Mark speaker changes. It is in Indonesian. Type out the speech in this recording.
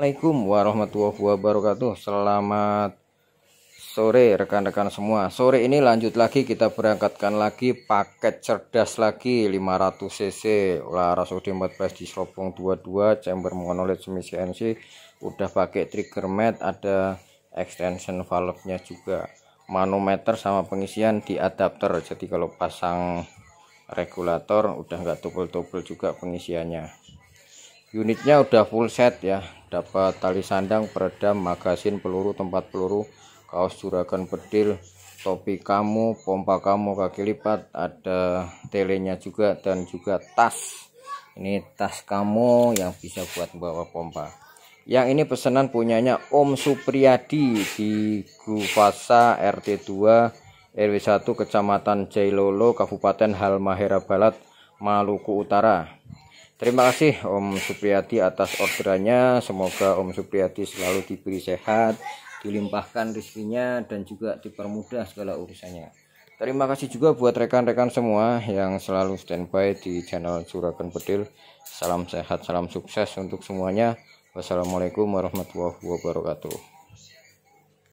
Speaker 1: Assalamualaikum warahmatullahi wabarakatuh Selamat sore rekan-rekan semua Sore ini lanjut lagi kita berangkatkan lagi paket cerdas lagi 500cc Ular Saudi 14 di Slopong 22 Chamber monolith semi CNC Udah pakai trigger mat ada extension valve nya juga Manometer sama pengisian di adapter Jadi kalau pasang regulator udah nggak double-double juga pengisiannya Unitnya udah full set ya dapat tali sandang, peredam, magasin, peluru, tempat peluru, kaos juragan bedil, topi kamu, pompa kamu, kaki lipat, ada telenya juga dan juga tas. Ini tas kamu yang bisa buat bawa pompa. Yang ini pesanan punyanya Om Supriyadi di Gufasa RT2 RW1 Kecamatan Jailolo Kabupaten Halmahera Barat Maluku Utara Terima kasih Om Supriyati atas orderannya. Semoga Om Supriyati selalu diberi sehat, dilimpahkan rezekinya dan juga dipermudah segala urusannya. Terima kasih juga buat rekan-rekan semua yang selalu standby di channel Juragan Petil. Salam sehat, salam sukses untuk semuanya. Wassalamualaikum warahmatullahi wabarakatuh.